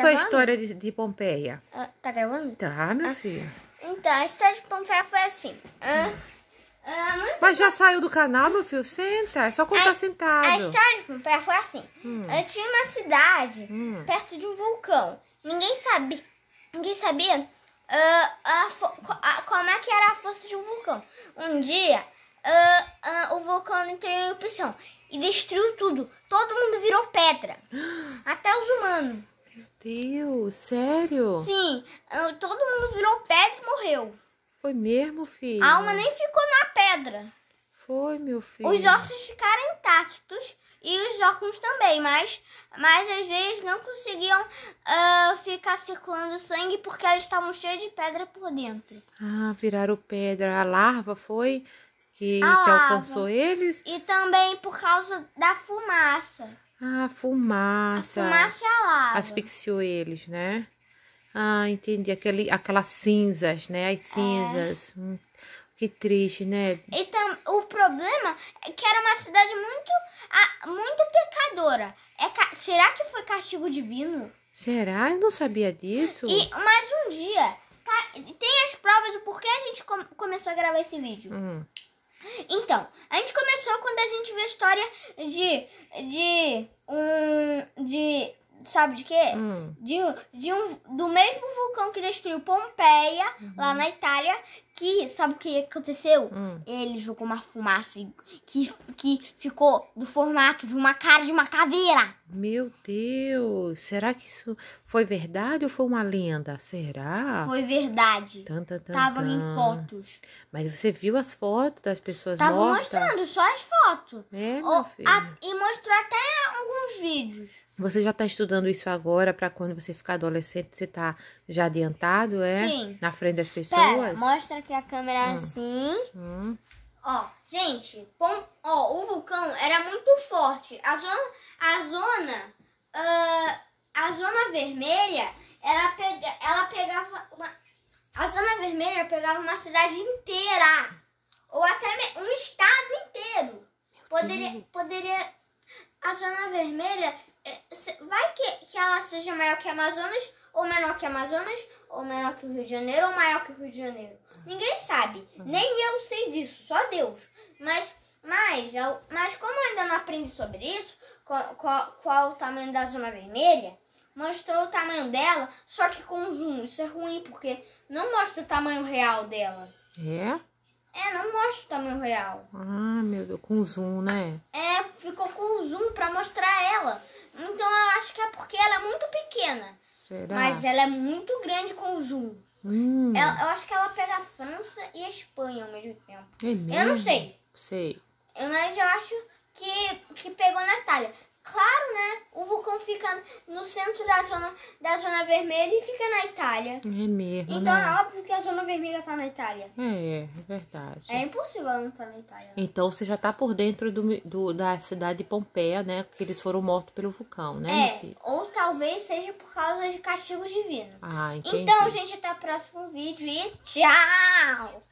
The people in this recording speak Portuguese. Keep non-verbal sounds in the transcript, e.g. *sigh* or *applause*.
gravando? foi a história de, de Pompeia? Ah, tá gravando? Tá, meu ah, filho. Então, a história de Pompeia foi assim. Ah, ah, Mas já saiu do canal, meu filho? Senta, é só contar é, sentado. A história de Pompeia foi assim. Hum. Tinha uma cidade hum. perto de um vulcão. Ninguém sabia, ninguém sabia a, a, como é que era a força de um vulcão. Um dia, Uh, uh, o vulcão entrou em erupção e destruiu tudo. Todo mundo virou pedra, *gasps* até os humanos. Deus, sério? Sim, todo mundo virou pedra e morreu. Foi mesmo, filho? A alma nem ficou na pedra. Foi, meu filho. Os ossos ficaram intactos e os óculos também, mas, mas às vezes não conseguiam uh, ficar circulando sangue porque eles estavam cheios de pedra por dentro. Ah, viraram pedra. A larva foi que, que alcançou eles? E também por causa da fumaça. Ah, fumaça. A fumaça é alada. Asfixiou eles, né? Ah, entendi. Aquele, aquelas cinzas, né? As é. cinzas. É. Hum, que triste, né? Então, o problema é que era uma cidade muito, muito pecadora. É, será que foi castigo divino? Será? Eu não sabia disso. E mais um dia. Tá, tem as provas do porquê a gente começou a gravar esse vídeo. Hum. Então, a gente começou quando a gente viu a história de, de um de sabe de quê? Hum. De, de um, do mesmo vulcão que destruiu Pompeia, uhum. lá na Itália, que sabe o que aconteceu? Hum. Ele jogou uma fumaça que, que ficou do formato de uma cara de uma caveira. Meu Deus, será que isso foi verdade ou foi uma lenda? Será? Foi verdade. Tan, tan, tan, Tava em fotos. Mas você viu as fotos das pessoas Tava mortas? Tava mostrando só as fotos. É, meu filho. A, e mostrou até alguns vídeos. Você já está estudando isso agora para quando você ficar adolescente, você tá já adiantado, é? Sim. Na frente das pessoas? Pera, mostra aqui a câmera hum. assim. Hum. Ó, gente, ó, o vulcão era muito forte. A zona, a zona, uh, a zona vermelha, ela, pega, ela pegava uma, a zona vermelha pegava uma cidade inteira ou até um estado inteiro. Poderia, poderia a zona vermelha é, vai que, que ela seja maior que Amazonas, ou menor que Amazonas, ou menor que o Rio de Janeiro, ou maior que o Rio de Janeiro. Ninguém sabe. Hum. Nem eu sei disso, só Deus. Mas, mas, mas como eu ainda não aprendi sobre isso, qual, qual, qual o tamanho da zona vermelha, mostrou o tamanho dela, só que com zoom. Isso é ruim, porque não mostra o tamanho real dela. É? É, não mostra o tamanho real. Ah, meu Deus, com zoom, né? É, ficou com zoom pra mostrar ela. Então eu acho que é porque ela é muito pequena. Será? Mas ela é muito grande com o zoom. Hum. Ela, eu acho que ela pega a França e a Espanha ao mesmo tempo. É mesmo? Eu não sei. Sei. Mas eu acho que, que pegou a Natália. Claro, né? O vulcão fica no centro da zona, da zona vermelha e fica na Itália. É mesmo. Então né? é óbvio que a zona vermelha tá na Itália. É, é verdade. É impossível ela não estar tá na Itália. Então você já tá por dentro do, do, da cidade de Pompeia, né? Porque eles foram mortos pelo vulcão, né? É, ou talvez seja por causa de castigo divino. Ah, entendi. Então, gente, até o próximo vídeo e tchau!